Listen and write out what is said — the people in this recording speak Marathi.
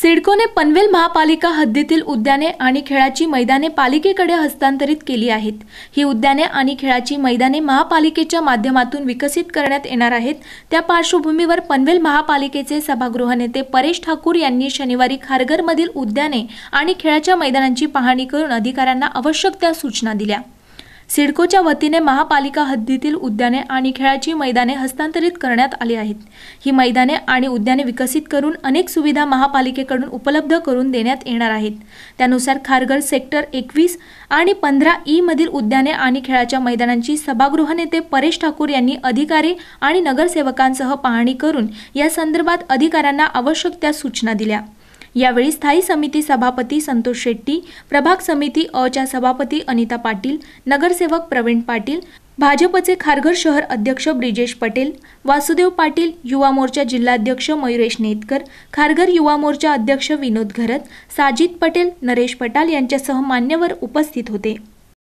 सिडकोने पनवेल महापालिका हद्दीतील उद्याने आणि खेळाची मैदाने पालिकेकडे हस्तांतरित केली आहेत ही उद्याने आणि खेळाची मैदाने महापालिकेच्या माध्यमातून विकसित करण्यात येणार आहेत त्या पार्श्वभूमीवर पनवेल महापालिकेचे सभागृह नेते परेश ठाकूर यांनी शनिवारी खारघरमधील उद्याने आणि खेळाच्या मैदानांची पाहणी करून अधिकाऱ्यांना आवश्यक त्या सूचना दिल्या सिडकोच्या वतीने महापालिका हद्दीतील उद्याने आणि खेळाची मैदाने हस्तांतरित करण्यात आली आहेत ही मैदाने आणि उद्याने विकसित करून अनेक सुविधा महापालिकेकडून उपलब्ध करून देण्यात येणार आहेत त्यानुसार खारघर सेक्टर एकवीस आणि पंधरा ई मधील उद्याने आणि खेळाच्या मैदानांची सभागृह नेते परेश ठाकूर यांनी अधिकारी आणि नगरसेवकांसह पाहणी करून या संदर्भात अधिकाऱ्यांना आवश्यक त्या सूचना दिल्या यावेळी स्थायी समिती सभापती संतोष शेट्टी प्रभाग समिती अच्या सभापती अनिता पाटील नगरसेवक प्रवीण पाटील भाजपचे खारघर शहर अध्यक्ष ब्रिजेश पटेल वासुदेव पाटील युवा मोर्चा जिल्हाध्यक्ष मयुरेश नेतकर खारघर युवा मोर्चा अध्यक्ष विनोद घरत साजित पटेल नरेश पटाल यांच्यासह मान्यवर उपस्थित होते